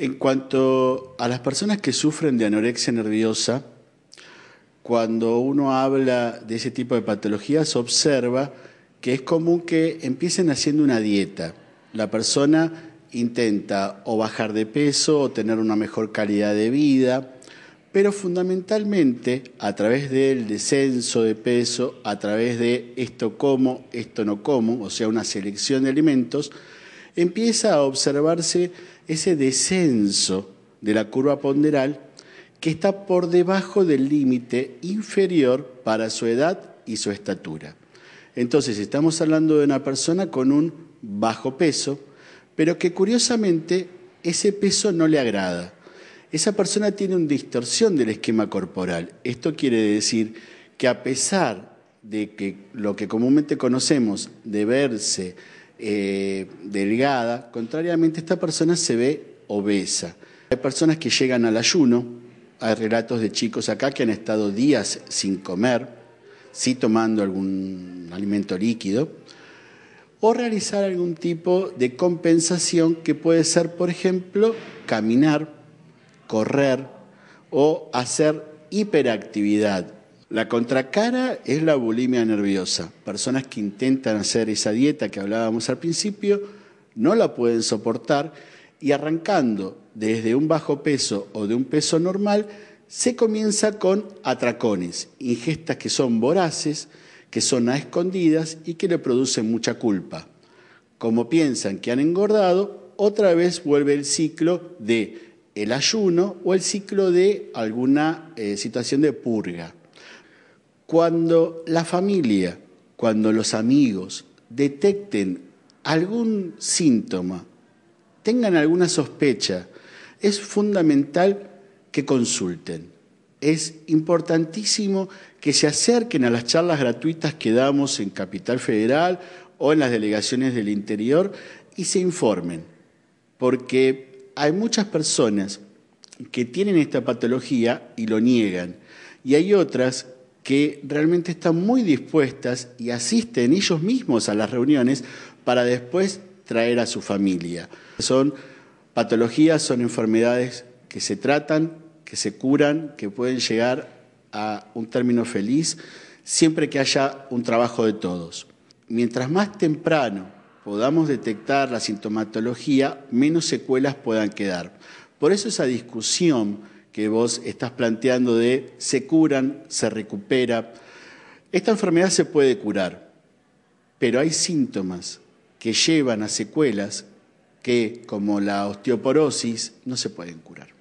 En cuanto a las personas que sufren de anorexia nerviosa, cuando uno habla de ese tipo de patologías, observa que es común que empiecen haciendo una dieta. La persona intenta o bajar de peso o tener una mejor calidad de vida, pero fundamentalmente a través del descenso de peso, a través de esto como, esto no como, o sea, una selección de alimentos, empieza a observarse ese descenso de la curva ponderal que está por debajo del límite inferior para su edad y su estatura. Entonces estamos hablando de una persona con un bajo peso, pero que curiosamente ese peso no le agrada. Esa persona tiene una distorsión del esquema corporal. Esto quiere decir que a pesar de que lo que comúnmente conocemos de verse eh, delgada, contrariamente esta persona se ve obesa. Hay personas que llegan al ayuno, hay relatos de chicos acá que han estado días sin comer, sí tomando algún alimento líquido, o realizar algún tipo de compensación que puede ser, por ejemplo, caminar, correr o hacer hiperactividad la contracara es la bulimia nerviosa. Personas que intentan hacer esa dieta que hablábamos al principio no la pueden soportar y arrancando desde un bajo peso o de un peso normal, se comienza con atracones, ingestas que son voraces, que son a escondidas y que le producen mucha culpa. Como piensan que han engordado, otra vez vuelve el ciclo de el ayuno o el ciclo de alguna eh, situación de purga. Cuando la familia, cuando los amigos detecten algún síntoma, tengan alguna sospecha, es fundamental que consulten. Es importantísimo que se acerquen a las charlas gratuitas que damos en Capital Federal o en las delegaciones del interior y se informen, porque hay muchas personas que tienen esta patología y lo niegan, y hay otras que realmente están muy dispuestas y asisten ellos mismos a las reuniones para después traer a su familia. Son patologías, son enfermedades que se tratan, que se curan, que pueden llegar a un término feliz siempre que haya un trabajo de todos. Mientras más temprano podamos detectar la sintomatología, menos secuelas puedan quedar. Por eso esa discusión que vos estás planteando de se curan, se recupera. Esta enfermedad se puede curar, pero hay síntomas que llevan a secuelas que, como la osteoporosis, no se pueden curar.